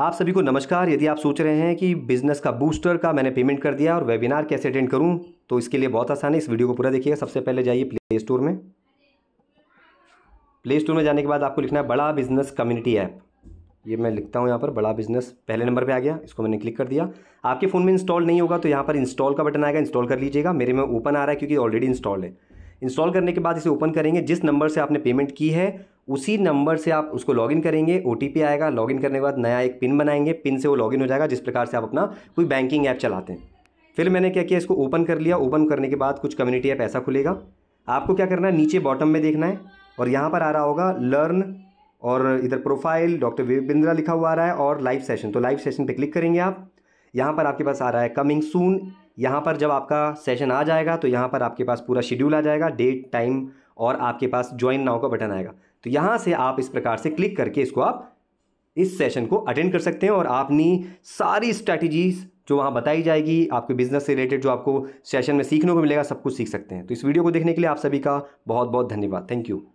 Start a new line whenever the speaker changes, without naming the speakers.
आप सभी को नमस्कार यदि आप सोच रहे हैं कि बिजनेस का बूस्टर का मैंने पेमेंट कर दिया और वेबिनार कैसे अटेंड करूं तो इसके लिए बहुत आसान है इस वीडियो को पूरा देखिएगा सबसे पहले जाइए प्ले स्टोर में प्ले स्टोर में जाने के बाद आपको लिखना है बड़ा बिजनेस कम्युनिटी ऐप ये मैं लिखता हूँ यहाँ पर बड़ा बिजनेस पहले नंबर पर आ गया इसको मैंने क्लिक कर दिया आपके फ़ोन में इंस्टॉल नहीं होगा तो यहाँ पर इंस्टॉल का बटन आएगा इंस्टॉल कर लीजिएगा मेरे में ओपन आ रहा है क्योंकि ऑलरेडी इंस्टॉल है इंस्टॉल करने के बाद इसे ओपन करेंगे जिस नंबर से आपने पेमेंट की है उसी नंबर से आप उसको लॉगिन करेंगे ओ आएगा लॉगिन करने के बाद नया एक पिन बनाएंगे पिन से वो लॉगिन हो जाएगा जिस प्रकार से आप अपना कोई बैंकिंग ऐप चलाते हैं फिर मैंने क्या किया इसको ओपन कर लिया ओपन करने के बाद कुछ कम्युनिटी ऐप ऐसा खुलेगा आपको क्या करना है नीचे बॉटम में देखना है और यहाँ पर आ रहा होगा लर्न और इधर प्रोफाइल डॉक्टर विपिंद्रा लिखा हुआ आ रहा है और लाइव सेशन तो लाइव सेशन पे क्लिक करेंगे आप यहाँ पर आपके पास आ रहा है कमिंग सून यहाँ पर जब आपका सेशन आ जाएगा तो यहाँ पर आपके पास पूरा शेड्यूल आ जाएगा डेट टाइम और आपके पास ज्वाइन नाव का बटन आएगा तो यहाँ से आप इस प्रकार से क्लिक करके इसको आप इस सेशन को अटेंड कर सकते हैं और आपनी सारी स्ट्रैटेजीज़ जो वहाँ बताई जाएगी आपके बिजनेस से रिलेटेड जो आपको सेशन में सीखने को मिलेगा सब कुछ सीख सकते हैं तो इस वीडियो को देखने के लिए आप सभी का बहुत बहुत धन्यवाद थैंक यू